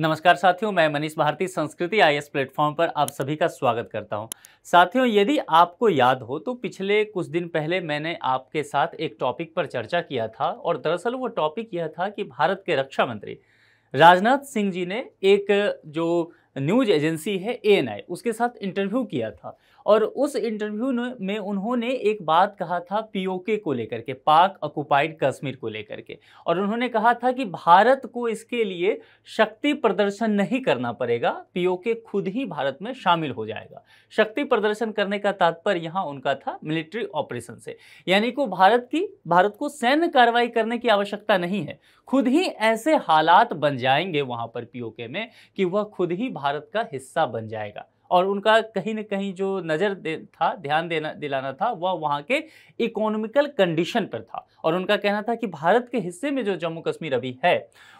नमस्कार साथियों मैं मनीष भारती संस्कृति आई प्लेटफॉर्म पर आप सभी का स्वागत करता हूं साथियों यदि आपको याद हो तो पिछले कुछ दिन पहले मैंने आपके साथ एक टॉपिक पर चर्चा किया था और दरअसल वो टॉपिक यह था कि भारत के रक्षा मंत्री राजनाथ सिंह जी ने एक जो न्यूज एजेंसी है ए उसके साथ इंटरव्यू किया था और उस इंटरव्यू में उन्होंने एक बात कहा था पीओके को लेकर के पाक ऑक्युपाइड कश्मीर को लेकर के और उन्होंने कहा था कि भारत को इसके लिए शक्ति प्रदर्शन नहीं करना पड़ेगा पीओके खुद ही भारत में शामिल हो जाएगा शक्ति प्रदर्शन करने का तात्पर्य यहाँ उनका था मिलिट्री ऑपरेशन से यानी को भारत की भारत को सैन्य कार्रवाई करने की आवश्यकता नहीं है खुद ही ऐसे हालात बन जाएंगे वहाँ पर पीओके में कि वह खुद ही भारत का हिस्सा बन जाएगा और उनका कहीं ना कहीं जो नज़र था ध्यान देना दिलाना था वह वहाँ के इकोनॉमिकल कंडीशन पर था और उनका कहना था कि भारत के हिस्से में जो जम्मू कश्मीर अभी है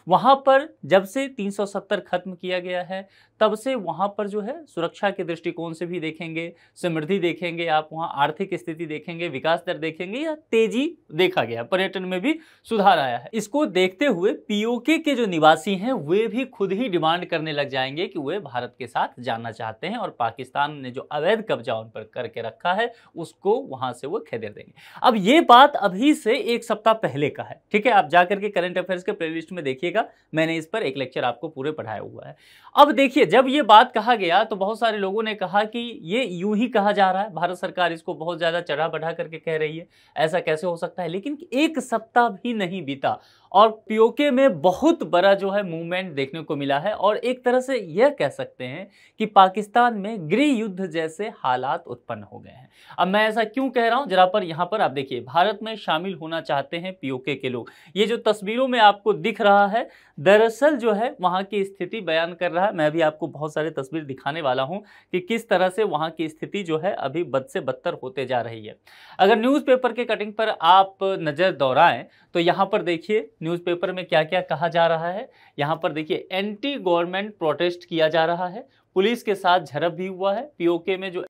वहाँ पर जब से 370 खत्म किया गया है तब से वहाँ पर जो है सुरक्षा के दृष्टिकोण से भी देखेंगे समृद्धि देखेंगे आप वहाँ आर्थिक स्थिति देखेंगे विकास दर देखेंगे या तेजी देखा गया पर्यटन में भी सुधार आया है इसको देखते हुए पीओके के जो निवासी हैं वे भी खुद ही डिमांड करने लग जाएंगे कि वे भारत के साथ जाना चाहते हैं हैं और पाकिस्तान ने जो अवैध कब्जा उन पर करके रखा है उसको वहां से वो खदेड़ देंगे अब ये बात अभी से एक सप्ताह पहले का है ठीक है आप जाकर के करंट अफेयर्स के प्लेलिस्ट में देखिएगा मैंने इस पर एक लेक्चर आपको पूरे पढ़ाया हुआ है अब देखिए जब ये बात कहा गया तो बहुत सारे लोगों ने कहा कि ये यूं ही कहा जा रहा है भारत सरकार इसको बहुत ज़्यादा चढ़ा बढ़ा करके कह रही है ऐसा कैसे हो सकता है लेकिन एक सप्ताह भी नहीं बीता और पीओके में बहुत बड़ा जो है मूवमेंट देखने को मिला है और एक तरह से यह कह सकते हैं कि पाकिस्तान में गृह युद्ध जैसे हालात उत्पन्न हो गए हैं अब मैं ऐसा क्यों कह रहा हूँ जरा पर यहाँ पर आप देखिए भारत में शामिल होना चाहते हैं पीओके के लोग ये जो तस्वीरों में आपको दिख रहा है दरअसल जो है वहाँ की स्थिति बयान कर रहा है मैं भी आपको बहुत सारे तस्वीर दिखाने वाला हूँ कि किस तरह से वहाँ की स्थिति जो है अभी बद से बदतर होते जा रही है अगर न्यूज़पेपर के कटिंग पर आप नज़र दौड़ाएं तो यहाँ पर देखिए न्यूज़पेपर में क्या क्या कहा जा रहा है यहाँ पर देखिए एंटी गवर्नमेंट प्रोटेस्ट किया जा रहा है पुलिस के साथ झड़प भी हुआ है पीओके में जो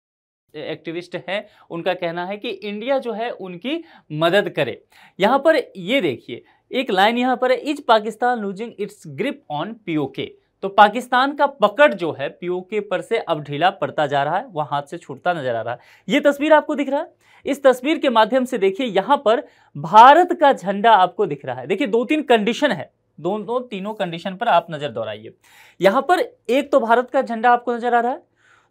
एक्टिविस्ट हैं उनका कहना है कि इंडिया जो है उनकी मदद करे यहाँ पर ये देखिए एक लाइन यहाँ पर है is Pakistan losing its grip on POK तो पाकिस्तान का पकड़ जो है पीओके पर से अब ढीला पड़ता जा रहा है वह हाथ से छूटता नजर आ रहा है ये तस्वीर आपको दिख रहा है इस तस्वीर के माध्यम से देखिए यहाँ पर भारत का झंडा आपको दिख रहा है देखिए दो तीन कंडीशन है दोनों तीनों कंडीशन पर आप नजर दोहराइए यहां पर एक तो भारत का झंडा आपको नजर आ रहा है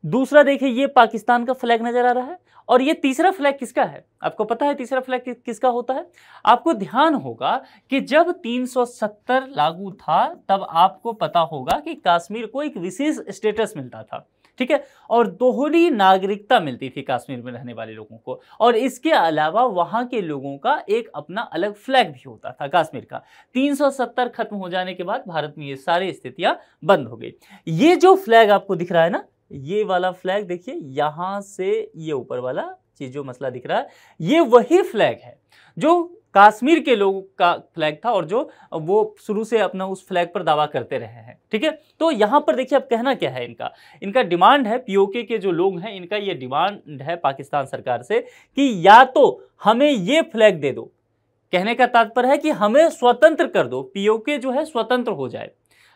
दूसरा देखिए ये पाकिस्तान का फ्लैग नजर आ रहा है और ये तीसरा फ्लैग किसका है आपको पता है तीसरा फ्लैग कि, किसका होता है आपको ध्यान होगा कि जब 370 लागू था तब आपको पता होगा कि कश्मीर को एक विशेष स्टेटस मिलता था ठीक है और दोहरी नागरिकता मिलती थी कश्मीर में रहने वाले लोगों को और इसके अलावा वहां के लोगों का एक अपना अलग फ्लैग भी होता था कश्मीर का 370 खत्म हो जाने के बाद भारत में ये सारी स्थितियां बंद हो गई ये जो फ्लैग आपको दिख रहा है ना ये वाला फ्लैग देखिए यहाँ से ये ऊपर वाला चीज जो मसला दिख रहा है ये वही फ्लैग है जो कश्मीर के लोगों का फ्लैग था और जो वो शुरू से अपना उस फ्लैग पर दावा करते रहे हैं ठीक है तो यहाँ पर देखिए अब कहना क्या है इनका इनका डिमांड है पीओके के जो लोग हैं इनका ये डिमांड है पाकिस्तान सरकार से कि या तो हमें ये फ्लैग दे दो कहने का तात्पर्य है कि हमें स्वतंत्र कर दो पीओके जो है स्वतंत्र हो जाए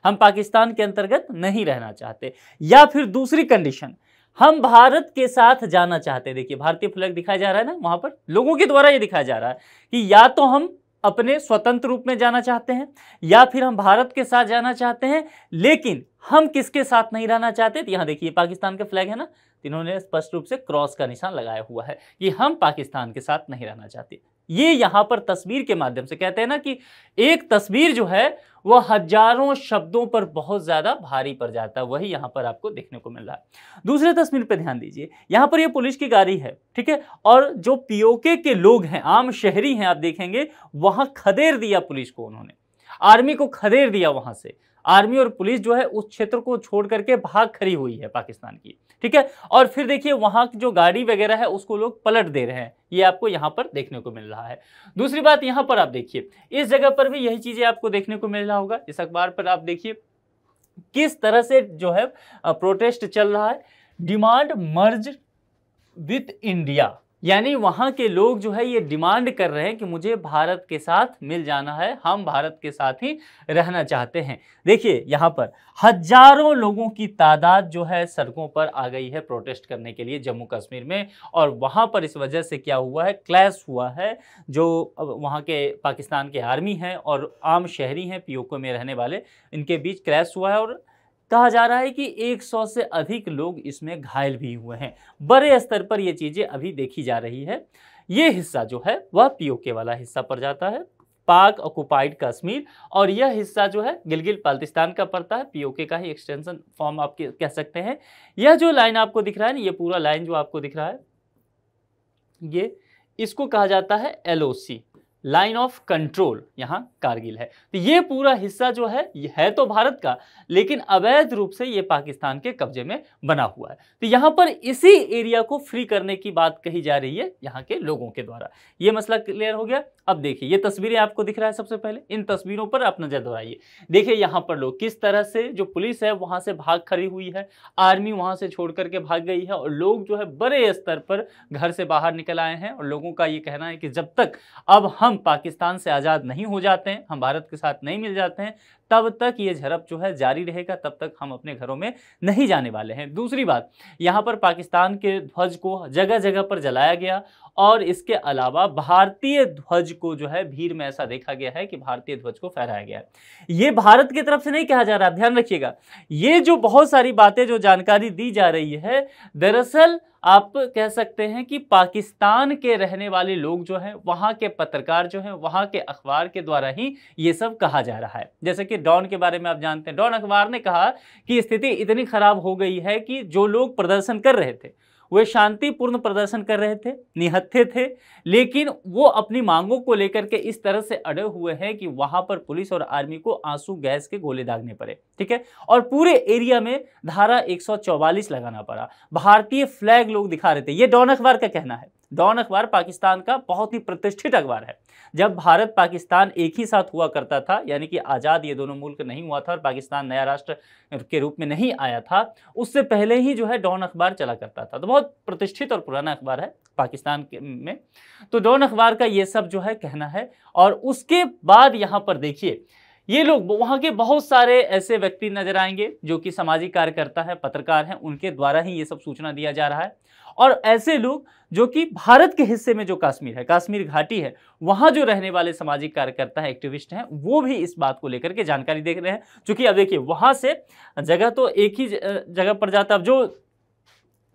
हम पाकिस्तान के अंतर्गत नहीं रहना चाहते या फिर दूसरी कंडीशन हम भारत के साथ जाना चाहते देखिए भारतीय फ्लैग दिखाया जा रहा है ना वहां पर लोगों के द्वारा ये दिखाया जा रहा है कि या तो हम अपने स्वतंत्र रूप में जाना चाहते हैं या फिर हम भारत के साथ जाना चाहते हैं लेकिन हम किसके साथ नहीं रहना चाहते तो यहां देखिए पाकिस्तान का फ्लैग है ना तो इन्होंने स्पष्ट रूप से क्रॉस का निशान लगाया हुआ है कि हम पाकिस्तान के साथ नहीं रहना चाहते ये यहां पर तस्वीर के माध्यम से कहते हैं ना कि एक तस्वीर जो है वह हजारों शब्दों पर बहुत ज्यादा भारी पड़ जाता है वही यहां पर आपको देखने को मिल रहा है दूसरे तस्वीर पर ध्यान दीजिए यहां पर यह पुलिस की गाड़ी है ठीक है और जो पीओके के लोग हैं आम शहरी हैं आप देखेंगे वहां खदेड़ दिया पुलिस को उन्होंने आर्मी को खदेड़ दिया वहां से आर्मी और पुलिस जो है उस क्षेत्र को छोड़ करके भाग खड़ी हुई है पाकिस्तान की ठीक है और फिर देखिए वहाँ की जो गाड़ी वगैरह है उसको लोग पलट दे रहे हैं ये आपको यहाँ पर देखने को मिल रहा है दूसरी बात यहाँ पर आप देखिए इस जगह पर भी यही चीज़ें आपको देखने को मिल रहा होगा इस अखबार पर आप देखिए किस तरह से जो है प्रोटेस्ट चल रहा है डिमांड मर्ज विथ इंडिया यानी वहाँ के लोग जो है ये डिमांड कर रहे हैं कि मुझे भारत के साथ मिल जाना है हम भारत के साथ ही रहना चाहते हैं देखिए यहाँ पर हजारों लोगों की तादाद जो है सड़कों पर आ गई है प्रोटेस्ट करने के लिए जम्मू कश्मीर में और वहाँ पर इस वजह से क्या हुआ है क्लैश हुआ है जो वहाँ के पाकिस्तान के आर्मी हैं और आम शहरी हैं पी में रहने वाले इनके बीच क्रैश हुआ है और कहा जा रहा है कि 100 से अधिक लोग इसमें घायल भी हुए हैं बड़े स्तर पर ये चीज़ें अभी देखी जा रही है ये हिस्सा जो है वह पीओके वाला हिस्सा पड़ जाता है पाक ऑक्युपाइड कश्मीर और यह हिस्सा जो है गिलगित पाल्तिस्तान का पड़ता है पीओके का ही एक्सटेंशन फॉर्म आप कह सकते हैं यह जो लाइन आपको दिख रहा है ना ये पूरा लाइन जो आपको दिख रहा है ये इसको कहा जाता है एलओसी लाइन ऑफ कंट्रोल यहाँ कारगिल है तो ये पूरा हिस्सा जो है ये है तो भारत का लेकिन अवैध रूप से ये पाकिस्तान के कब्जे में बना हुआ है तो यहाँ पर इसी एरिया को फ्री करने की बात कही जा रही है यहाँ के लोगों के द्वारा ये मसला क्लियर हो गया अब देखिए ये तस्वीरें आपको दिख रहा है सबसे पहले इन तस्वीरों पर आप नजर दोहराइए देखिए यहाँ पर लोग किस तरह से जो पुलिस है वहाँ से भाग खड़ी हुई है आर्मी वहाँ से छोड़ करके भाग गई है और लोग जो है बड़े स्तर पर घर से बाहर निकल आए हैं और लोगों का ये कहना है कि जब तक अब हम हम पाकिस्तान से आज़ाद नहीं हो जाते हैं हम भारत के साथ नहीं मिल जाते हैं तब तक ये झड़प जो है जारी रहेगा तब तक हम अपने घरों में नहीं जाने वाले हैं दूसरी बात यहाँ पर पाकिस्तान के ध्वज को जगह जगह पर जलाया गया और इसके अलावा भारतीय ध्वज को जो है भीड़ में ऐसा देखा गया है कि भारतीय ध्वज को फहराया गया है ये भारत की तरफ से नहीं कहा जा रहा ध्यान रखिएगा ये जो बहुत सारी बातें जो जानकारी दी जा रही है दरअसल आप कह सकते हैं कि पाकिस्तान के रहने वाले लोग जो हैं वहाँ के पत्रकार जो हैं वहाँ के अखबार के द्वारा ही ये सब कहा जा रहा है जैसे कि डॉन के बारे में आप जानते हैं डॉन अखबार ने कहा कि स्थिति इतनी खराब हो गई है कि जो लोग प्रदर्शन कर रहे थे वे शांतिपूर्ण प्रदर्शन कर रहे थे निहत्थे थे लेकिन वो अपनी मांगों को लेकर के इस तरह से अड़े हुए हैं कि वहां पर पुलिस और आर्मी को आंसू गैस के गोले दागने पड़े ठीक है और पूरे एरिया में धारा 144 लगाना पड़ा भारतीय फ्लैग लोग दिखा रहे थे ये डॉन अखबार का कहना है डॉन अखबार पाकिस्तान का बहुत ही प्रतिष्ठित अखबार है जब भारत पाकिस्तान एक ही साथ हुआ करता था यानी कि आज़ाद ये दोनों मुल्क नहीं हुआ था और पाकिस्तान नया राष्ट्र के रूप में नहीं आया था उससे पहले ही जो है डॉन अखबार चला करता था तो बहुत प्रतिष्ठित और पुराना अखबार है पाकिस्तान में तो डॉन अखबार का ये सब जो है कहना है और उसके बाद यहाँ पर देखिए ये लोग वहाँ के बहुत सारे ऐसे व्यक्ति नजर आएंगे जो कि सामाजिक कार्यकर्ता है पत्रकार हैं उनके द्वारा ही ये सब सूचना दिया जा रहा है और ऐसे लोग जो कि भारत के हिस्से में जो कश्मीर है कश्मीर घाटी है वहाँ जो रहने वाले सामाजिक कार्यकर्ता है एक्टिविस्ट हैं वो भी इस बात को लेकर के जानकारी देख रहे हैं चूँकि अब देखिए वहाँ से जगह तो एक ही जगह पर जाता अब जो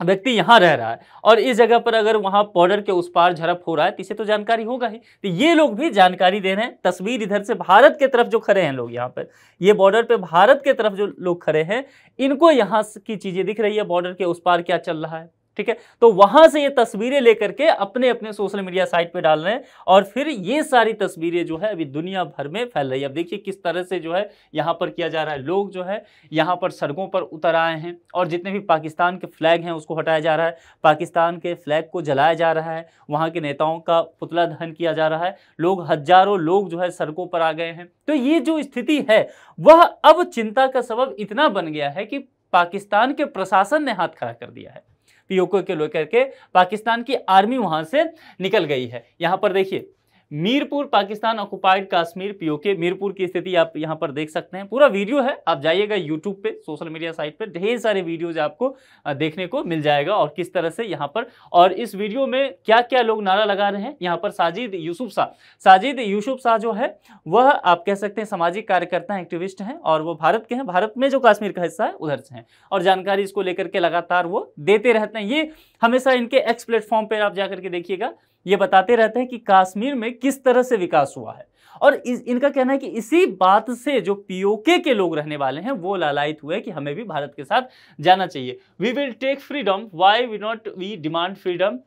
व्यक्ति यहाँ रह रहा है और इस जगह पर अगर वहाँ बॉर्डर के उस पार झड़प हो रहा है तो इसे तो जानकारी होगा ही तो ये लोग भी जानकारी दे रहे हैं तस्वीर इधर से भारत के तरफ जो खड़े हैं लोग यहाँ पर ये बॉर्डर पे भारत के तरफ जो लोग खड़े हैं इनको यहाँ की चीज़ें दिख रही है बॉर्डर के उस पार क्या चल रहा है ठीक है तो वहां से ये तस्वीरें लेकर के अपने अपने सोशल मीडिया साइट पे डाल रहे हैं और फिर ये सारी तस्वीरें जो है अभी दुनिया भर में फैल रही है अब देखिए किस तरह से जो है यहाँ पर किया जा रहा है लोग जो है यहाँ पर सड़कों पर उतर आए हैं और जितने भी पाकिस्तान के फ्लैग हैं उसको हटाया जा रहा है पाकिस्तान के फ्लैग को जलाया जा रहा है वहाँ के नेताओं का पुतला दहन किया जा रहा है लोग हजारों लोग जो है सड़कों पर आ गए हैं तो ये जो स्थिति है वह अब चिंता का सबब इतना बन गया है कि पाकिस्तान के प्रशासन ने हाथ खड़ा कर दिया है पीओके के लेकर के पाकिस्तान की आर्मी वहां से निकल गई है यहां पर देखिए मीरपुर पाकिस्तान ऑक्युपाइड कश्मीर पीओके मीरपुर की स्थिति आप यहाँ पर देख सकते हैं पूरा वीडियो है आप जाइएगा यूट्यूब पे सोशल मीडिया साइट पे ढेर सारे वीडियोज आपको देखने को मिल जाएगा और किस तरह से यहाँ पर और इस वीडियो में क्या क्या लोग नारा लगा रहे हैं यहाँ पर साजिद यूसुफ शाह साजिद यूसुफ शाह जो है वह आप कह सकते हैं सामाजिक कार्यकर्ता हैं एक्टिविस्ट हैं और वो भारत के हैं भारत में जो कश्मीर का हिस्सा है उधर से हैं और जानकारी इसको लेकर के लगातार वो देते रहते हैं ये हमेशा इनके एक्स प्लेटफॉर्म पर आप जाकर के देखिएगा ये बताते रहते हैं कि कश्मीर में किस तरह से विकास हुआ है और इस, इनका कहना है कि इसी बात से जो पीओके के लोग रहने वाले हैं वो लालायित हुए कि हमें भी भारत के साथ जाना चाहिए we will take freedom why we not we demand freedom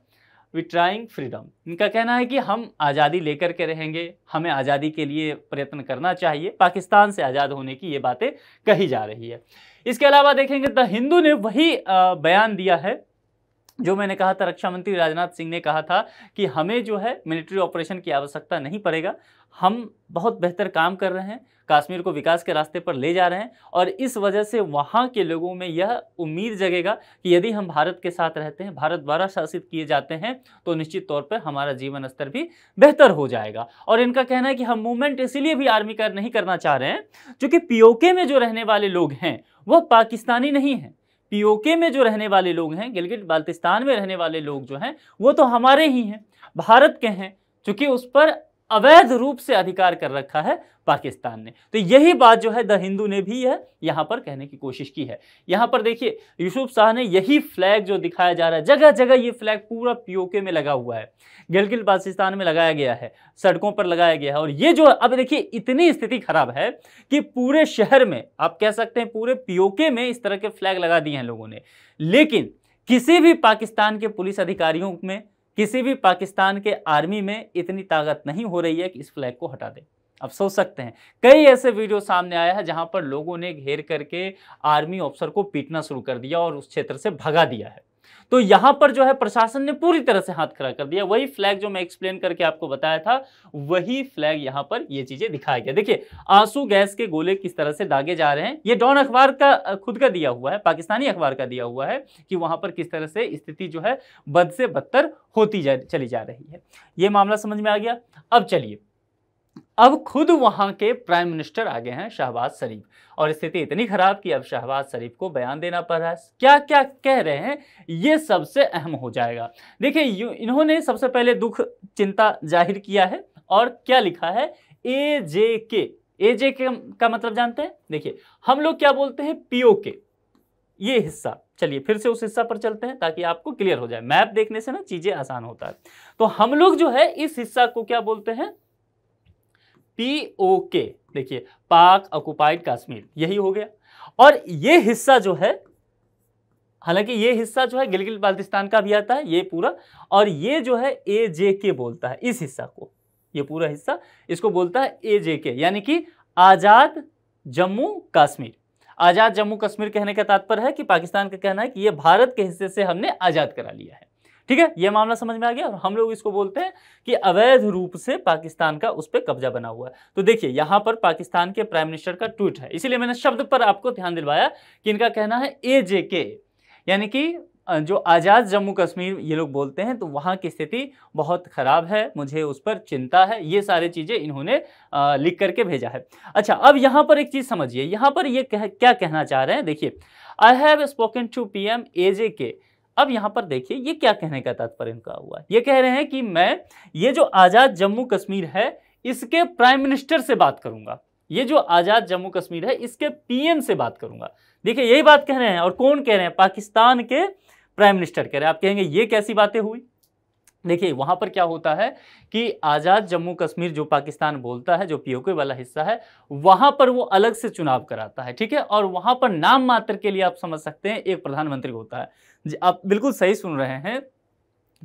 we trying freedom इनका कहना है कि हम आज़ादी लेकर के रहेंगे हमें आज़ादी के लिए प्रयत्न करना चाहिए पाकिस्तान से आज़ाद होने की ये बातें कही जा रही है इसके अलावा देखेंगे द हिंदू ने वही बयान दिया है जो मैंने कहा था रक्षा मंत्री राजनाथ सिंह ने कहा था कि हमें जो है मिलिट्री ऑपरेशन की आवश्यकता नहीं पड़ेगा हम बहुत बेहतर काम कर रहे हैं कश्मीर को विकास के रास्ते पर ले जा रहे हैं और इस वजह से वहाँ के लोगों में यह उम्मीद जगेगा कि यदि हम भारत के साथ रहते हैं भारत द्वारा शासित किए जाते हैं तो निश्चित तौर पर हमारा जीवन स्तर भी बेहतर हो जाएगा और इनका कहना है कि हम मूवमेंट इसीलिए भी आर्मी कर नहीं करना चाह रहे हैं क्योंकि पीओके में जो रहने वाले लोग हैं वह पाकिस्तानी नहीं हैं पीओके में जो रहने वाले लोग हैं गिलगित बाल्तिस्तान में रहने वाले लोग जो हैं वो तो हमारे ही हैं भारत के हैं चूँकि उस पर अवैध रूप से अधिकार कर रखा है पाकिस्तान ने तो यही बात जो है द हिंदू ने भी है यहां पर कहने की कोशिश की है यहां पर देखिए यूसुफ शाह ने यही फ्लैग जो दिखाया जा रहा है जगह जगह ये फ्लैग पूरा पीओके में लगा हुआ है गिलगिल पाकिस्तान में लगाया गया है सड़कों पर लगाया गया है और ये जो अब देखिए इतनी स्थिति खराब है कि पूरे शहर में आप कह सकते हैं पूरे पीओके में इस तरह के फ्लैग लगा दिए हैं लोगों ने लेकिन किसी भी पाकिस्तान के पुलिस अधिकारियों में किसी भी पाकिस्तान के आर्मी में इतनी ताकत नहीं हो रही है कि इस फ्लैग को हटा दे आप सोच सकते हैं कई ऐसे वीडियो सामने आया है जहां पर लोगों ने घेर करके आर्मी ऑफिसर को पीटना शुरू कर दिया और उस क्षेत्र से भगा दिया है तो यहां पर जो है प्रशासन ने पूरी तरह से हाथ खड़ा कर दिया वही फ्लैग जो मैं एक्सप्लेन करके आपको बताया था वही फ्लैग यहां पर ये चीजें दिखाया गया देखिए आंसू गैस के गोले किस तरह से दागे जा रहे हैं ये डॉन अखबार का खुद का दिया हुआ है पाकिस्तानी अखबार का दिया हुआ है कि वहां पर किस तरह से स्थिति जो है बद से बदतर होती जा, चली जा रही है यह मामला समझ में आ गया अब चलिए अब खुद वहां के प्राइम मिनिस्टर आ गए हैं शहबाज शरीफ और स्थिति इतनी खराब कि अब शहबाज शरीफ को बयान देना पड़ रहा है क्या क्या कह रहे हैं ये सबसे अहम हो जाएगा देखिए इन्होंने सबसे पहले दुख चिंता जाहिर किया है और क्या लिखा है ए जे के ए जे के का मतलब जानते हैं देखिए हम लोग क्या बोलते हैं पीओ के ये हिस्सा चलिए फिर से उस हिस्सा पर चलते हैं ताकि आपको क्लियर हो जाए मैप देखने से ना चीजें आसान होता है तो हम लोग जो है इस हिस्सा को क्या बोलते हैं पी ओ के देखिए पाक ऑक्युपाइड कश्मीर यही हो गया और ये हिस्सा जो है हालांकि ये हिस्सा जो है गिलगित बाल्टिस्तान का भी आता है ये पूरा और ये जो है ए जे के बोलता है इस हिस्सा को ये पूरा हिस्सा इसको बोलता है ए जे के यानी कि आज़ाद जम्मू कश्मीर आज़ाद जम्मू कश्मीर कहने का तात्पर्य है कि पाकिस्तान का कहना है कि ये भारत के हिस्से से हमने आज़ाद करा लिया है ठीक है यह मामला समझ में आ गया और हम लोग इसको बोलते हैं कि अवैध रूप से पाकिस्तान का उस पर कब्जा बना हुआ है तो देखिए यहाँ पर पाकिस्तान के प्राइम मिनिस्टर का ट्वीट है इसीलिए मैंने शब्द पर आपको ध्यान दिलवाया कि इनका कहना है ए जे के यानी कि जो आज़ाद जम्मू कश्मीर ये लोग बोलते हैं तो वहाँ की स्थिति बहुत ख़राब है मुझे उस पर चिंता है ये सारी चीज़ें इन्होंने लिख करके भेजा है अच्छा अब यहाँ पर एक चीज़ समझिए यहाँ पर ये कह, क्या कहना चाह रहे हैं देखिए I have spoken to P M A J K अब यहां पर देखिए ये क्या कहने का तात्पर्य इनका हुआ ये कह रहे हैं कि मैं ये जो आज़ाद जम्मू कश्मीर है इसके प्राइम मिनिस्टर से बात करूंगा ये जो आज़ाद जम्मू कश्मीर है इसके पीएम से बात करूंगा देखिए यही बात कह रहे हैं और कौन कह रहे हैं पाकिस्तान के प्राइम मिनिस्टर कह रहे हैं आप कहेंगे ये कैसी बातें हुई देखिए वहाँ पर क्या होता है कि आज़ाद जम्मू कश्मीर जो पाकिस्तान बोलता है जो पीओके वाला हिस्सा है वहाँ पर वो अलग से चुनाव कराता है ठीक है और वहाँ पर नाम मात्र के लिए आप समझ सकते हैं एक प्रधानमंत्री होता है आप बिल्कुल सही सुन रहे हैं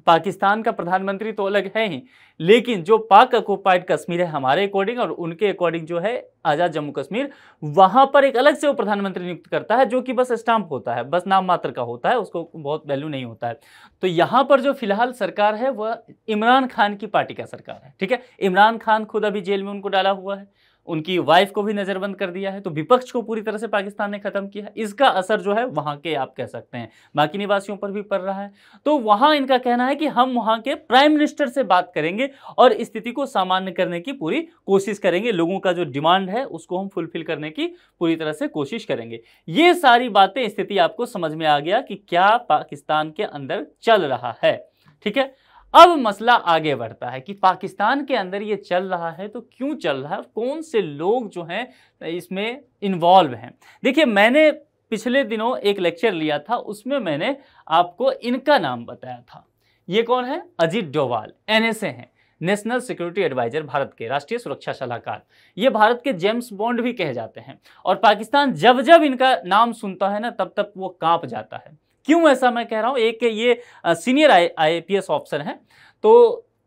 पाकिस्तान का प्रधानमंत्री तो अलग है ही लेकिन जो पाक अकोपाइड कश्मीर है हमारे अकॉर्डिंग और उनके अकॉर्डिंग जो है आज़ाद जम्मू कश्मीर वहाँ पर एक अलग से वो प्रधानमंत्री नियुक्त करता है जो कि बस स्टाम्प होता है बस नाम मात्र का होता है उसको बहुत वैल्यू नहीं होता है तो यहाँ पर जो फिलहाल सरकार है वह इमरान खान की पार्टी का सरकार है ठीक है इमरान खान खुद अभी जेल में उनको डाला हुआ है उनकी वाइफ को भी नज़रबंद कर दिया है तो विपक्ष को पूरी तरह से पाकिस्तान ने ख़त्म किया है इसका असर जो है वहाँ के आप कह सकते हैं बाकी निवासियों पर भी पड़ रहा है तो वहाँ इनका कहना है कि हम वहाँ के प्राइम मिनिस्टर से बात करेंगे और स्थिति को सामान्य करने की पूरी कोशिश करेंगे लोगों का जो डिमांड है उसको हम फुलफिल करने की पूरी तरह से कोशिश करेंगे ये सारी बातें स्थिति आपको समझ में आ गया कि क्या पाकिस्तान के अंदर चल रहा है ठीक है अब मसला आगे बढ़ता है कि पाकिस्तान के अंदर ये चल रहा है तो क्यों चल रहा है कौन से लोग जो हैं इसमें इन्वॉल्व हैं देखिए मैंने पिछले दिनों एक लेक्चर लिया था उसमें मैंने आपको इनका नाम बताया था ये कौन है अजीत डोवाल एनएसए हैं नेशनल सिक्योरिटी एडवाइजर भारत के राष्ट्रीय सुरक्षा सलाहकार ये भारत के जेम्स बॉन्ड भी कहे जाते हैं और पाकिस्तान जब जब इनका नाम सुनता है ना तब तक वो कांप जाता है क्यों ऐसा मैं कह रहा हूँ एक ये सीनियर आई ऑफिसर हैं तो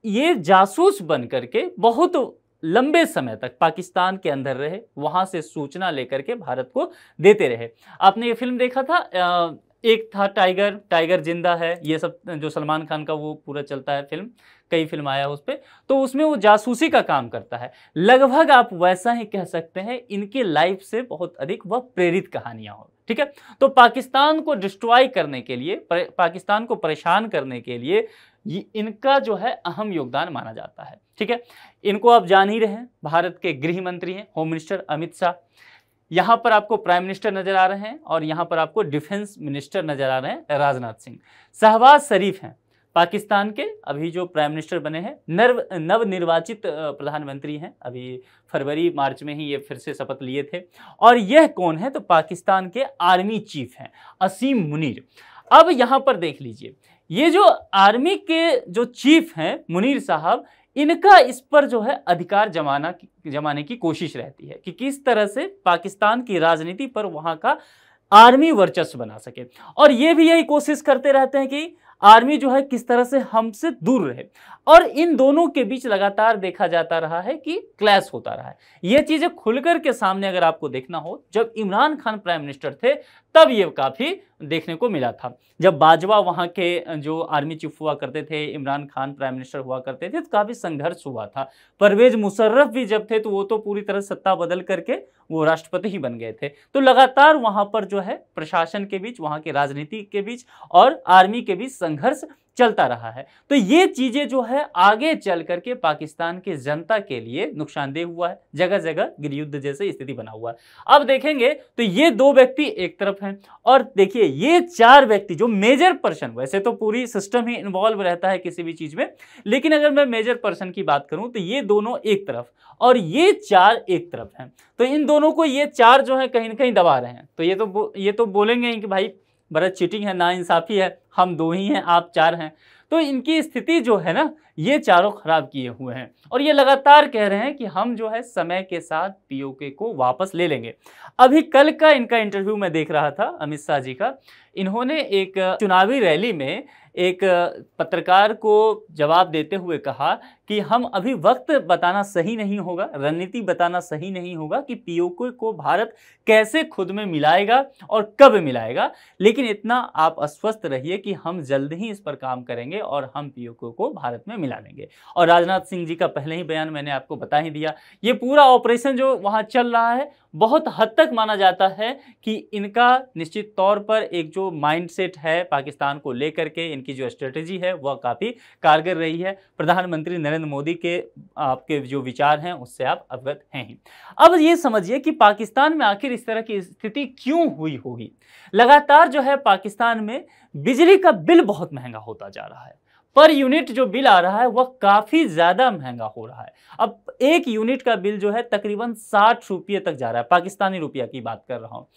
ये जासूस बन करके बहुत लंबे समय तक पाकिस्तान के अंदर रहे वहाँ से सूचना लेकर के भारत को देते रहे आपने ये फिल्म देखा था एक था टाइगर टाइगर जिंदा है ये सब जो सलमान खान का वो पूरा चलता है फिल्म कई फिल्म आया उस पर तो उसमें वो जासूसी का काम करता है लगभग आप वैसा ही कह सकते हैं इनके लाइफ से बहुत अधिक वह प्रेरित कहानियां हो ठीक है तो पाकिस्तान को डिस्ट्रॉय करने के लिए पाकिस्तान को परेशान करने के लिए ये इनका जो है अहम योगदान माना जाता है ठीक है इनको आप जान ही रहे हैं भारत के गृह मंत्री हैं होम मिनिस्टर अमित शाह यहाँ पर आपको प्राइम मिनिस्टर नज़र आ रहे हैं और यहाँ पर आपको डिफेंस मिनिस्टर नज़र आ रहे हैं राजनाथ सिंह शहबाज शरीफ हैं पाकिस्तान के अभी जो प्राइम मिनिस्टर बने हैं नर्व नवनिर्वाचित प्रधानमंत्री हैं अभी फरवरी मार्च में ही ये फिर से शपथ लिए थे और यह कौन है तो पाकिस्तान के आर्मी चीफ हैं असीम मुनीर अब यहाँ पर देख लीजिए ये जो आर्मी के जो चीफ हैं मुनीर साहब इनका इस पर जो है अधिकार जमाना जमाने की कोशिश रहती है कि किस तरह से पाकिस्तान की राजनीति पर वहाँ का आर्मी वर्चस्व बना सके और ये भी यही कोशिश करते रहते हैं कि आर्मी जो है किस तरह से हमसे दूर रहे और इन दोनों के बीच लगातार देखा जाता रहा है कि क्लैश होता रहा है ये चीज़ें खुलकर के सामने अगर आपको देखना हो जब इमरान खान प्राइम मिनिस्टर थे तब ये काफ़ी देखने को मिला था जब बाजवा वहाँ के जो आर्मी चीफ हुआ करते थे इमरान खान प्राइम मिनिस्टर हुआ करते थे तो काफ़ी संघर्ष हुआ था परवेज मुशर्रफ भी जब थे तो वो तो पूरी तरह सत्ता बदल करके वो राष्ट्रपति ही बन गए थे तो लगातार वहाँ पर जो है प्रशासन के बीच वहाँ के राजनीति के बीच और आर्मी के बीच संघर्ष चलता रहा है तो ये चीज़ें जो है आगे चल करके पाकिस्तान की जनता के लिए नुकसानदेह हुआ है जगह जगह गृहयुद्ध जैसे स्थिति बना हुआ है अब देखेंगे तो ये दो व्यक्ति एक तरफ हैं और देखिए ये चार व्यक्ति जो मेजर पर्सन वैसे तो पूरी सिस्टम ही इन्वॉल्व रहता है किसी भी चीज़ में लेकिन अगर मैं मेजर पर्सन की बात करूँ तो ये दोनों एक तरफ और ये चार एक तरफ हैं तो इन दोनों को ये चार जो है कहीं ना कहीं दबा रहे हैं तो ये तो ये तो बोलेंगे कि भाई बड़ा चीटिंग है ना इंसाफ़ी है हम दो ही हैं आप चार हैं तो इनकी स्थिति जो है ना ये चारों खराब किए हुए हैं और ये लगातार कह रहे हैं कि हम जो है समय के साथ पीओके को वापस ले लेंगे अभी कल का इनका इंटरव्यू मैं देख रहा था अमित शाह जी का इन्होंने एक चुनावी रैली में एक पत्रकार को जवाब देते हुए कहा कि हम अभी वक्त बताना सही नहीं होगा रणनीति बताना सही नहीं होगा कि पीओके को भारत कैसे खुद में मिलाएगा और कब मिलाएगा लेकिन इतना आप अस्वस्थ रहिए कि हम जल्द ही इस पर काम करेंगे और हम पीओके को भारत में मिला देंगे और राजनाथ सिंह जी का पहले ही बयान मैंने आपको बता ही दिया ये पूरा ऑपरेशन जो वहाँ चल रहा है बहुत हद तक माना जाता है कि इनका निश्चित तौर पर एक जो माइंडसेट है पाकिस्तान को लेकर के इनकी जो स्ट्रेटजी है वह काफ़ी कारगर रही है प्रधानमंत्री नरेंद्र मोदी के आपके जो विचार हैं उससे आप अवगत हैं ही अब ये समझिए कि पाकिस्तान में आखिर इस तरह की स्थिति क्यों हुई होगी लगातार जो है पाकिस्तान में बिजली का बिल बहुत महंगा होता जा रहा है पर यूनिट जो बिल आ रहा है वह काफ़ी ज़्यादा महंगा हो रहा है अब एक यूनिट का बिल जो है तकरीबन साठ रुपये तक जा रहा है पाकिस्तानी रुपया की बात कर रहा हूँ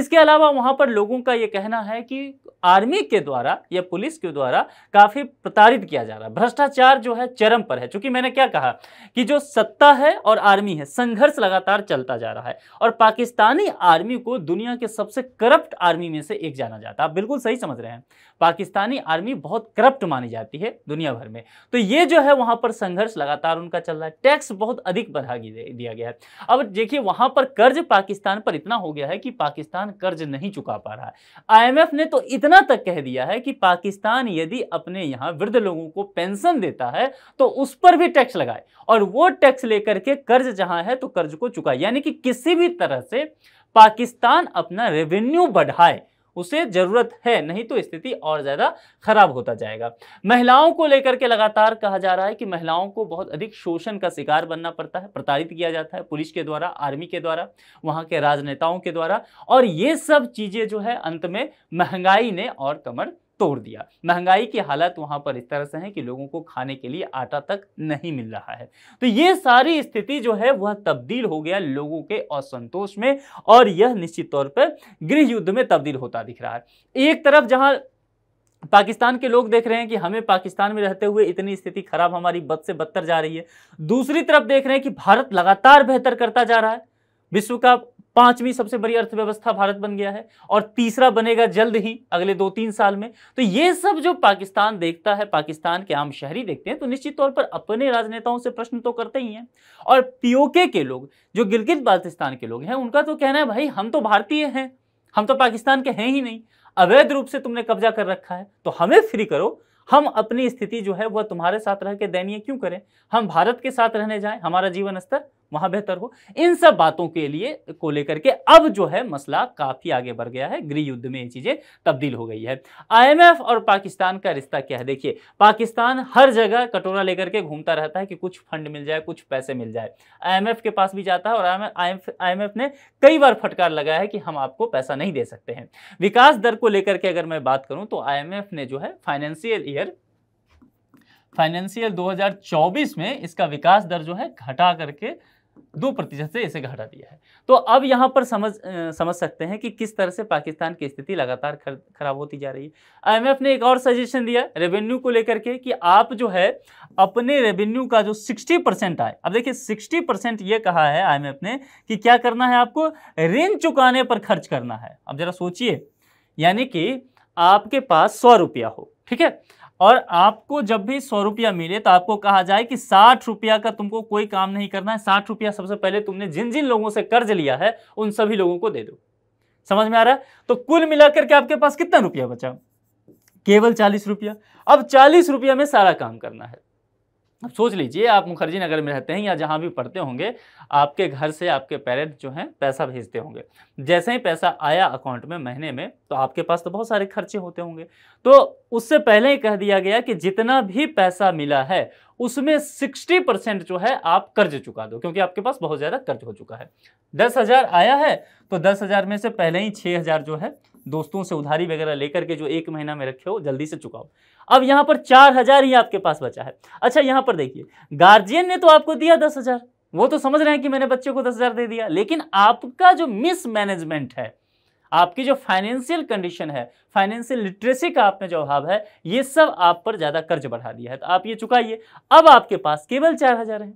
इसके अलावा वहाँ पर लोगों का ये कहना है कि आर्मी के द्वारा या पुलिस के द्वारा काफ़ी प्रताड़ित किया जा रहा है भ्रष्टाचार जो है चरम पर है चूँकि मैंने क्या कहा कि जो सत्ता है और आर्मी है संघर्ष लगातार चलता जा रहा है और पाकिस्तानी आर्मी को दुनिया के सबसे करप्ट आर्मी में से एक जाना जाता है आप बिल्कुल सही समझ रहे हैं पाकिस्तानी आर्मी बहुत करप्ट मानी जाती है दुनिया भर में तो ये जो है वहाँ पर संघर्ष लगातार उनका चल रहा है टैक्स बहुत अधिक बढ़ा दिया गया है अब देखिए वहां पर कर्ज पाकिस्तान पर इतना हो गया है कि पाकिस्तान कर्ज नहीं चुका पा रहा है आई ने तो इतना तक कह दिया है कि पाकिस्तान यदि अपने यहाँ वृद्ध लोगों को पेंशन देता है तो उस पर भी टैक्स लगाए और वो टैक्स लेकर के कर्ज जहाँ है तो कर्ज को चुकाए यानी कि किसी भी तरह से पाकिस्तान अपना रेवेन्यू बढ़ाए उसे जरूरत है नहीं तो स्थिति और ज़्यादा खराब होता जाएगा महिलाओं को लेकर के लगातार कहा जा रहा है कि महिलाओं को बहुत अधिक शोषण का शिकार बनना पड़ता है प्रताड़ित किया जाता है पुलिस के द्वारा आर्मी के द्वारा वहां के राजनेताओं के द्वारा और ये सब चीज़ें जो है अंत में महंगाई ने और कमर तोड़ दिया महंगाई की हालत वहां पर इस तरह से है कि लोगों को खाने के लिए आटा तक नहीं मिल रहा है तो ये सारी स्थिति जो है वह तब्दील हो गया लोगों के असंतोष में और यह निश्चित तौर पर गृह युद्ध में तब्दील होता दिख रहा है एक तरफ जहां पाकिस्तान के लोग देख रहे हैं कि हमें पाकिस्तान में रहते हुए इतनी स्थिति खराब हमारी बद से बदतर जा रही है दूसरी तरफ देख रहे हैं कि भारत लगातार बेहतर करता जा रहा है विश्व का पांचवी सबसे बड़ी अर्थव्यवस्था भारत बन गया है और तीसरा बनेगा जल्द ही अगले दो तीन साल में तो ये सब जो पाकिस्तान देखता है पाकिस्तान के आम शहरी देखते हैं तो निश्चित तौर पर अपने राजनेताओं से प्रश्न तो करते ही हैं और पीओके के लोग जो गिलगित बाल्तिस्तान के लोग हैं उनका तो कहना है भाई हम तो भारतीय हैं हम तो पाकिस्तान के हैं ही नहीं अवैध रूप से तुमने कब्जा कर रखा है तो हमें फ्री करो हम अपनी स्थिति जो है वह तुम्हारे साथ रह के दयनीय क्यों करें हम भारत के साथ रहने जाएं हमारा जीवन स्तर वहां बेहतर हो इन सब बातों के लिए को लेकर के अब जो है मसला काफ़ी आगे बढ़ गया है गृह युद्ध में ये चीज़ें तब्दील हो गई है आईएमएफ और पाकिस्तान का रिश्ता क्या है देखिए पाकिस्तान हर जगह कटोरा लेकर के घूमता रहता है कि कुछ फंड मिल जाए कुछ पैसे मिल जाए आईएमएफ के पास भी जाता है और आईएमएफ ने कई बार फटकार लगाया है कि हम आपको पैसा नहीं दे सकते हैं विकास दर को लेकर के अगर मैं बात करूं तो आई ने जो है फाइनेंशियल ईयर फाइनेंशियल 2024 में इसका विकास दर जो है घटा करके दो प्रतिशत से इसे घटा दिया है तो अब यहाँ पर समझ आ, समझ सकते हैं कि किस तरह से पाकिस्तान की स्थिति लगातार खराब होती जा रही है आईएमएफ ने एक और सजेशन दिया रेवेन्यू को लेकर के कि आप जो है अपने रेवेन्यू का जो 60 परसेंट आए अब देखिए 60 परसेंट ये कहा है आईएमएफ ने कि क्या करना है आपको ऋण चुकाने पर खर्च करना है अब जरा सोचिए यानी कि आपके पास सौ हो ठीक है और आपको जब भी सौ रुपया मिले तो आपको कहा जाए कि साठ रुपया का तुमको कोई काम नहीं करना है साठ रुपया सबसे पहले तुमने जिन जिन लोगों से कर्ज लिया है उन सभी लोगों को दे दो समझ में आ रहा है तो कुल मिलाकर के आपके पास कितना रुपया बचा केवल चालीस रुपया अब चालीस रुपया में सारा काम करना है अब सोच लीजिए आप मुखर्जी नगर में रहते हैं या जहाँ भी पढ़ते होंगे आपके घर से आपके पेरेंट्स जो हैं पैसा भेजते होंगे जैसे ही पैसा आया अकाउंट में महीने में तो आपके पास तो बहुत सारे खर्चे होते होंगे तो उससे पहले ही कह दिया गया कि जितना भी पैसा मिला है उसमें 60 परसेंट जो है आप कर्ज चुका दो क्योंकि आपके पास बहुत ज़्यादा कर्ज हो चुका है दस हज़ार आया है तो दस हज़ार में से पहले ही छः हज़ार जो है दोस्तों से उधारी वगैरह लेकर के जो एक महीना में रखे हो जल्दी से चुकाओ अब यहाँ पर चार हजार ही आपके पास बचा है अच्छा यहाँ पर देखिए गार्जियन ने तो आपको दिया दस हजार वो तो समझ रहे हैं कि मैंने बच्चे को दस हजार दे दिया लेकिन आपका जो मिसमैनेजमेंट है आपकी जो फाइनेंशियल कंडीशन है फाइनेंशियल लिटरेसी का आप में जो अभाव है ये सब आप पर ज़्यादा कर्ज बढ़ा दिया है तो आप ये चुकाइए अब आपके पास केवल चार हजार है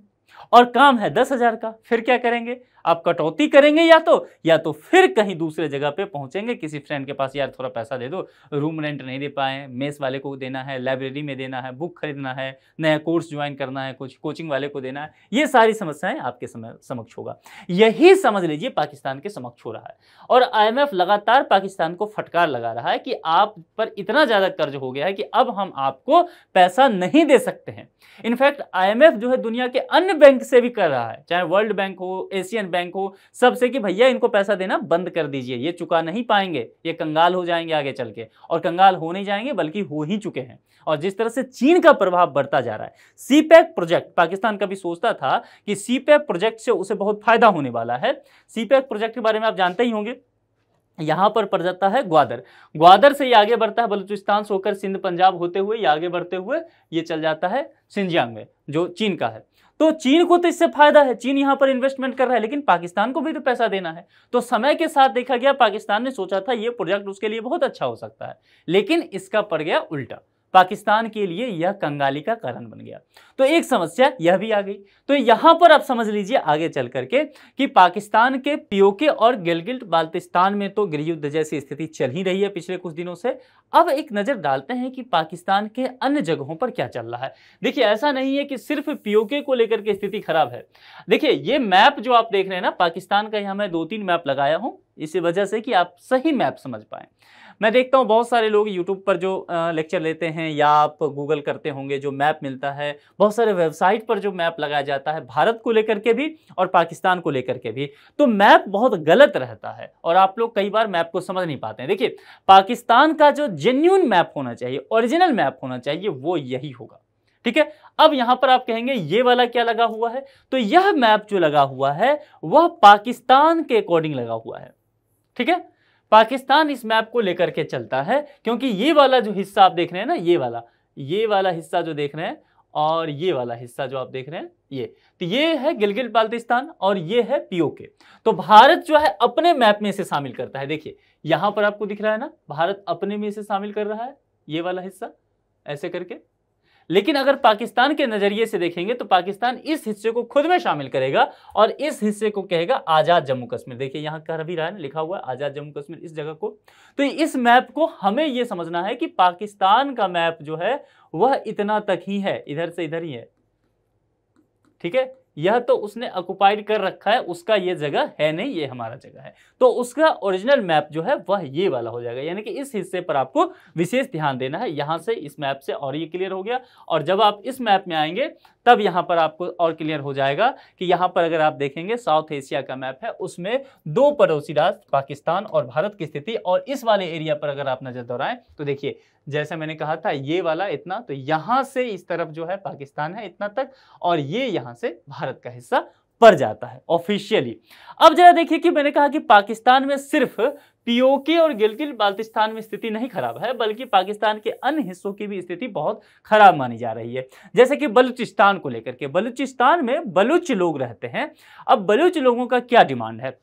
और काम है दस हजार का फिर क्या करेंगे आप कटौती करेंगे या तो या तो फिर कहीं दूसरे जगह पे पहुंचेंगे किसी फ्रेंड के पास यार थोड़ा पैसा दे दो रूम रेंट नहीं दे पाए मेस वाले को देना है लाइब्रेरी में देना है बुक खरीदना है नया कोर्स ज्वाइन करना है कुछ कोचिंग वाले को देना है ये सारी समस्याएं आपके समक्ष होगा यही समझ लीजिए पाकिस्तान के समक्ष हो रहा है और आई लगातार पाकिस्तान को फटकार लगा रहा है कि आप पर इतना ज़्यादा कर्ज हो गया है कि अब हम आपको पैसा नहीं दे सकते हैं इनफैक्ट आई जो है दुनिया के अन्य बैंक से भी कर रहा है चाहे वर्ल्ड बैंक हो एशियन बैंक हो सबसे कि भैया इनको पैसा देना बंद कर दीजिए ये चुका नहीं पाएंगे ये कंगाल हो जाएंगे आगे चल के और कंगाल हो नहीं जाएंगे बल्कि हो ही चुके हैं और जिस तरह से चीन का प्रभाव बढ़ता जा रहा है सीपैक e प्रोजेक्ट पाकिस्तान कभी सोचता था कि सीपैक e प्रोजेक्ट से उसे बहुत फायदा होने वाला है सीपैक e प्रोजेक्ट के बारे में आप जानते ही होंगे यहाँ पर पड़ जाता है ग्वादर ग्वादर से ये आगे बढ़ता है बलूचिस्तान से होकर सिंध पंजाब होते हुए ये आगे बढ़ते हुए ये चल जाता है सिंजियांग में जो चीन का है तो चीन को तो इससे फायदा है चीन यहां पर इन्वेस्टमेंट कर रहा है लेकिन पाकिस्तान को भी तो पैसा देना है तो समय के साथ देखा गया पाकिस्तान ने सोचा था यह प्रोजेक्ट उसके लिए बहुत अच्छा हो सकता है लेकिन इसका पड़ गया उल्टा पाकिस्तान के लिए यह कंगाली का कारण बन गया तो एक समस्या यह भी आ गई तो यहां पर आप समझ लीजिए आगे चल करके कि पाकिस्तान के पीओके और गिलगिट बाल्टिस्तान में तो गृह युद्ध जैसी स्थिति चल ही रही है पिछले कुछ दिनों से अब एक नज़र डालते हैं कि पाकिस्तान के अन्य जगहों पर क्या चल रहा है देखिए ऐसा नहीं है कि सिर्फ पीओके को लेकर के स्थिति खराब है देखिए ये मैप जो आप देख रहे हैं ना पाकिस्तान का यहां मैं दो तीन मैप लगाया हूं इसी वजह से कि आप सही मैप समझ पाएँ मैं देखता हूँ बहुत सारे लोग यूट्यूब पर जो लेक्चर लेते हैं या आप गूगल करते होंगे जो मैप मिलता है बहुत सारे वेबसाइट पर जो मैप लगाया जाता है भारत को लेकर के भी और पाकिस्तान को लेकर के भी तो मैप बहुत गलत रहता है और आप लोग कई बार मैप को समझ नहीं पाते हैं देखिए पाकिस्तान का जो जेन्यून मैप होना चाहिए ओरिजिनल मैप होना चाहिए वो यही होगा ठीक है अब यहां पर आप कहेंगे ये वाला क्या लगा हुआ है तो यह मैप जो लगा हुआ है वह पाकिस्तान के अकॉर्डिंग लगा हुआ है ठीक है पाकिस्तान इस मैप को लेकर के चलता है क्योंकि ये वाला जो हिस्सा आप देख रहे हैं ना ये वाला ये वाला हिस्सा जो देख रहे हैं और ये वाला हिस्सा जो आप देख रहे हैं ये तो ये है गिलगिल बाल्टिस्तान और ये है पीओके तो भारत जो है अपने मैप में इसे शामिल करता है देखिए यहां पर आपको दिख रहा है ना भारत अपने में इसे शामिल कर रहा है ये वाला हिस्सा ऐसे करके लेकिन अगर पाकिस्तान के नज़रिए से देखेंगे तो पाकिस्तान इस हिस्से को खुद में शामिल करेगा और इस हिस्से को कहेगा आज़ाद जम्मू कश्मीर देखिए यहां कर भी रहा है लिखा हुआ है आज़ाद जम्मू कश्मीर इस जगह को तो इस मैप को हमें यह समझना है कि पाकिस्तान का मैप जो है वह इतना तक ही है इधर से इधर ही है ठीक है यह तो उसने ऑक्युपाइड कर रखा है उसका ये जगह है नहीं ये हमारा जगह है तो उसका ओरिजिनल मैप जो है वह ये वाला हो जाएगा यानी कि इस हिस्से पर आपको विशेष ध्यान देना है यहाँ से इस मैप से और ये क्लियर हो गया और जब आप इस मैप में आएंगे तब यहाँ पर आपको और क्लियर हो जाएगा कि यहाँ पर अगर आप देखेंगे साउथ एशिया का मैप है उसमें दो पड़ोसी राष्ट्र पाकिस्तान और भारत की स्थिति और इस वाले एरिया पर अगर आप नज़र दोहराएं तो देखिए जैसे मैंने कहा था ये वाला इतना तो यहाँ से इस तरफ जो है पाकिस्तान है इतना तक और ये यहाँ से भारत का हिस्सा पड़ जाता है ऑफिशियली अब जरा देखिए कि मैंने कहा कि पाकिस्तान में सिर्फ पीओके और गिलगित बाल्टिस्तान में स्थिति नहीं खराब है बल्कि पाकिस्तान के अन्य हिस्सों की भी स्थिति बहुत खराब मानी जा रही है जैसे कि बलूचिस्तान को लेकर के बलूचिस्तान में बलूच लोग रहते हैं अब बलूच लोगों का क्या डिमांड है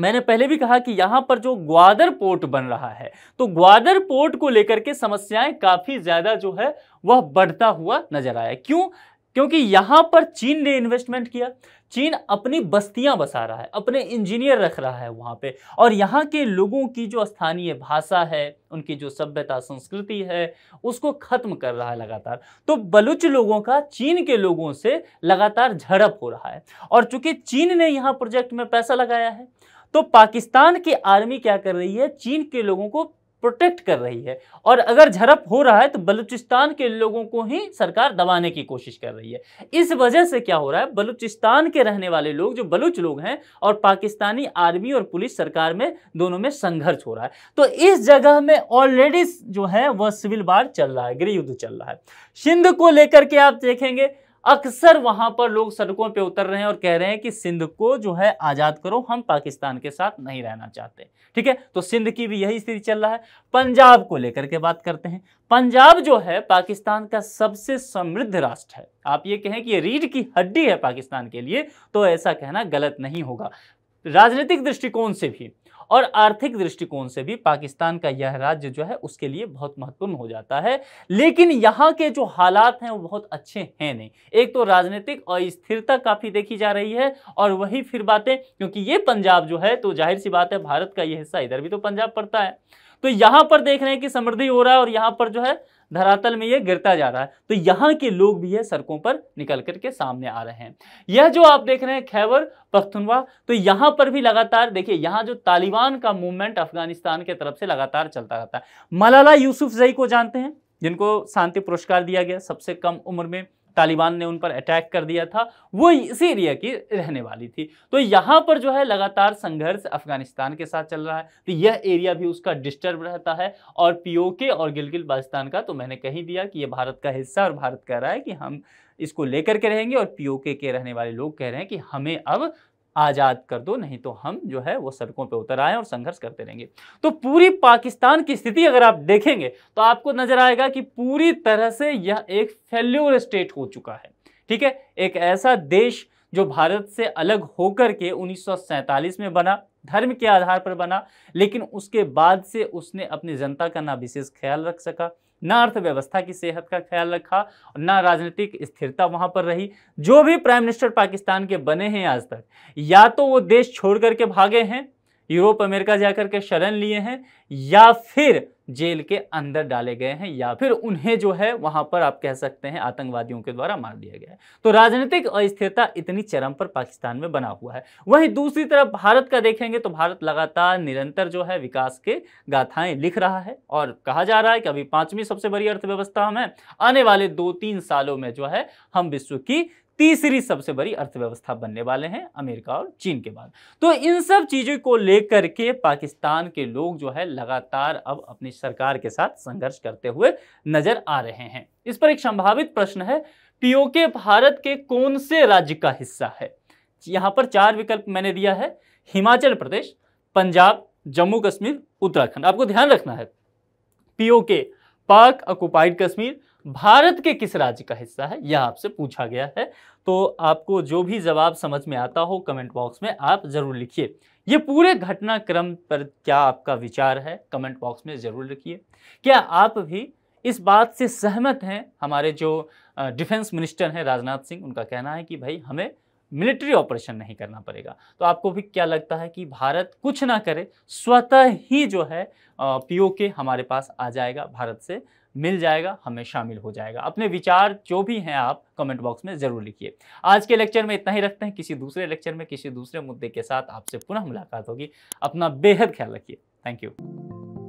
मैंने पहले भी कहा कि यहाँ पर जो ग्वादर पोर्ट बन रहा है तो ग्वादर पोर्ट को लेकर के समस्याएं काफ़ी ज़्यादा जो है वह बढ़ता हुआ नजर आया क्यों क्योंकि यहाँ पर चीन ने इन्वेस्टमेंट किया चीन अपनी बस्तियां बसा रहा है अपने इंजीनियर रख रहा है वहाँ पे और यहाँ के लोगों की जो स्थानीय भाषा है उनकी जो सभ्यता संस्कृति है उसको ख़त्म कर रहा है लगातार तो बलुच लोगों का चीन के लोगों से लगातार झड़प हो रहा है और चूंकि चीन ने यहाँ प्रोजेक्ट में पैसा लगाया है तो पाकिस्तान की आर्मी क्या कर रही है चीन के लोगों को प्रोटेक्ट कर रही है और अगर झड़प हो रहा है तो बलूचिस्तान के लोगों को ही सरकार दबाने की कोशिश कर रही है इस वजह से क्या हो रहा है बलूचिस्तान के रहने वाले लोग जो बलूच लोग हैं और पाकिस्तानी आर्मी और पुलिस सरकार में दोनों में संघर्ष हो रहा है तो इस जगह में ऑलरेडी जो है वह सिविल वार चल रहा है गृह युद्ध चल रहा है सिंध को लेकर के आप देखेंगे अक्सर वहां पर लोग सड़कों पे उतर रहे हैं और कह रहे हैं कि सिंध को जो है आज़ाद करो हम पाकिस्तान के साथ नहीं रहना चाहते ठीक है तो सिंध की भी यही स्थिति चल रहा है पंजाब को लेकर के बात करते हैं पंजाब जो है पाकिस्तान का सबसे समृद्ध राष्ट्र है आप ये कहें कि ये रीढ़ की हड्डी है पाकिस्तान के लिए तो ऐसा कहना गलत नहीं होगा राजनीतिक दृष्टिकोण से भी और आर्थिक दृष्टिकोण से भी पाकिस्तान का यह राज्य जो है उसके लिए बहुत महत्वपूर्ण हो जाता है लेकिन यहाँ के जो हालात हैं वो बहुत अच्छे हैं नहीं एक तो राजनीतिक अस्थिरता काफ़ी देखी जा रही है और वही फिर बातें क्योंकि ये पंजाब जो है तो जाहिर सी बात है भारत का ये हिस्सा इधर भी तो पंजाब पड़ता है तो यहाँ पर देख रहे हैं कि समृद्धि हो रहा है और यहाँ पर जो है धरातल में ये गिरता जा रहा है तो यहाँ के लोग भी है सड़कों पर निकल करके सामने आ रहे हैं यह जो आप देख रहे हैं खैबर पख्तुनवा तो यहाँ पर भी लगातार देखिए यहाँ जो तालिबान का मूवमेंट अफगानिस्तान के तरफ से लगातार चलता रहता है मलाला यूसुफ जई को जानते हैं जिनको शांति पुरस्कार दिया गया सबसे कम उम्र में तालिबान ने उन पर अटैक कर दिया था वो इसी एरिया की रहने वाली थी तो यहाँ पर जो है लगातार संघर्ष अफगानिस्तान के साथ चल रहा है तो यह एरिया भी उसका डिस्टर्ब रहता है और पीओके और गिलगिल बाल्टिस्तान का तो मैंने कहीं दिया कि ये भारत का हिस्सा और भारत कह रहा है कि हम इसको लेकर के रहेंगे और पीओके के रहने वाले लोग कह रहे हैं कि हमें अब आज़ाद कर दो नहीं तो हम जो है वो सड़कों पे उतर आए और संघर्ष करते रहेंगे तो पूरी पाकिस्तान की स्थिति अगर आप देखेंगे तो आपको नजर आएगा कि पूरी तरह से यह एक फेल्योर स्टेट हो चुका है ठीक है एक ऐसा देश जो भारत से अलग होकर के उन्नीस में बना धर्म के आधार पर बना लेकिन उसके बाद से उसने अपनी जनता का ना विशेष ख्याल रख सका ना अर्थव्यवस्था की सेहत का ख्याल रखा और ना राजनीतिक स्थिरता वहां पर रही जो भी प्राइम मिनिस्टर पाकिस्तान के बने हैं आज तक या तो वो देश छोड़ करके भागे हैं यूरोप अमेरिका जाकर के शरण लिए हैं या फिर जेल के अंदर डाले गए हैं या फिर उन्हें जो है वहां पर आप कह सकते हैं आतंकवादियों के द्वारा मार दिया गया है तो राजनीतिक अस्थिरता इतनी चरम पर पाकिस्तान में बना हुआ है वहीं दूसरी तरफ भारत का देखेंगे तो भारत लगातार निरंतर जो है विकास के गाथाएं लिख रहा है और कहा जा रहा है कि अभी पांचवी सबसे बड़ी अर्थव्यवस्था हम है आने वाले दो तीन सालों में जो है हम विश्व की तीसरी सबसे बड़ी अर्थव्यवस्था बनने वाले हैं अमेरिका और चीन के बाद तो इन सब चीज़ों को लेकर के पाकिस्तान के लोग जो है लगातार अब अपनी सरकार के साथ संघर्ष करते हुए नजर आ रहे हैं इस पर एक संभावित प्रश्न है पीओके भारत के कौन से राज्य का हिस्सा है यहाँ पर चार विकल्प मैंने दिया है हिमाचल प्रदेश पंजाब जम्मू कश्मीर उत्तराखंड आपको ध्यान रखना है पीओके पाक ऑक्युपाइड कश्मीर भारत के किस राज्य का हिस्सा है यह आपसे पूछा गया है तो आपको जो भी जवाब समझ में आता हो कमेंट बॉक्स में आप ज़रूर लिखिए ये पूरे घटनाक्रम पर क्या आपका विचार है कमेंट बॉक्स में ज़रूर लिखिए क्या आप भी इस बात से सहमत हैं हमारे जो डिफेंस मिनिस्टर हैं राजनाथ सिंह उनका कहना है कि भाई हमें मिलिट्री ऑपरेशन नहीं करना पड़ेगा तो आपको भी क्या लगता है कि भारत कुछ ना करे स्वतः ही जो है पीओके हमारे पास आ जाएगा भारत से मिल जाएगा हमें शामिल हो जाएगा अपने विचार जो भी हैं आप कमेंट बॉक्स में ज़रूर लिखिए आज के लेक्चर में इतना ही रखते हैं किसी दूसरे लेक्चर में किसी दूसरे मुद्दे के साथ आपसे पुनः मुलाकात होगी अपना बेहद ख्याल रखिए थैंक यू